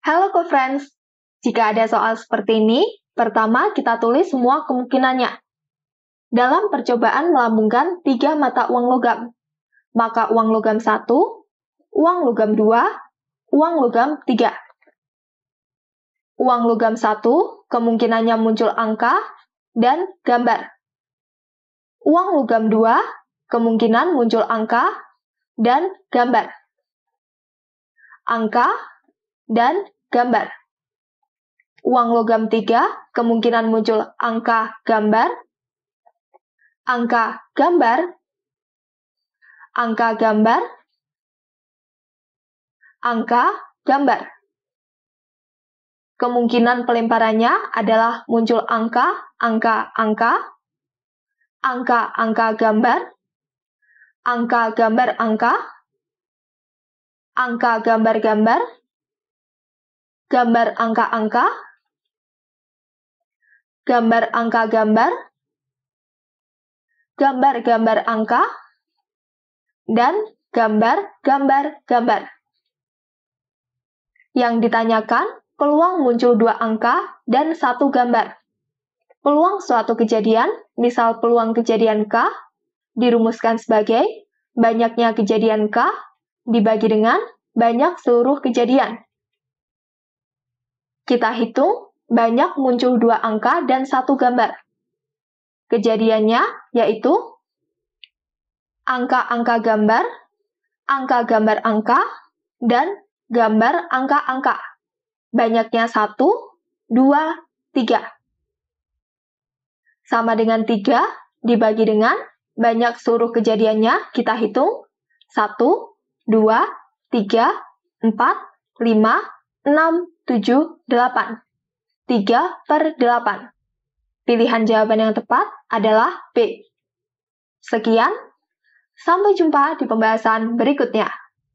Halo co-friends, jika ada soal seperti ini, pertama kita tulis semua kemungkinannya. Dalam percobaan melambungkan tiga mata uang logam, maka uang logam satu, uang logam dua, uang logam tiga. Uang logam satu kemungkinannya muncul angka dan gambar. Uang logam dua kemungkinan muncul angka dan gambar. Angka dan gambar. Uang logam 3 kemungkinan muncul angka gambar, angka gambar, angka gambar, angka gambar. Kemungkinan pelemparannya adalah muncul angka, angka, angka, angka, angka gambar, angka gambar angka, angka gambar gambar, gambar angka-angka, gambar angka-gambar, gambar-gambar angka, dan gambar-gambar-gambar. Yang ditanyakan, peluang muncul dua angka dan satu gambar. Peluang suatu kejadian, misal peluang kejadian K, dirumuskan sebagai banyaknya kejadian K dibagi dengan banyak seluruh kejadian. Kita hitung, banyak muncul dua angka dan satu gambar. Kejadiannya yaitu angka-angka gambar, angka gambar angka, dan gambar angka-angka. Banyaknya satu, dua, tiga. Sama dengan tiga dibagi dengan banyak seluruh kejadiannya, kita hitung. Satu, dua, tiga, empat, lima, 6, 7, 8. 3 per 8. Pilihan jawaban yang tepat adalah B. Sekian, sampai jumpa di pembahasan berikutnya.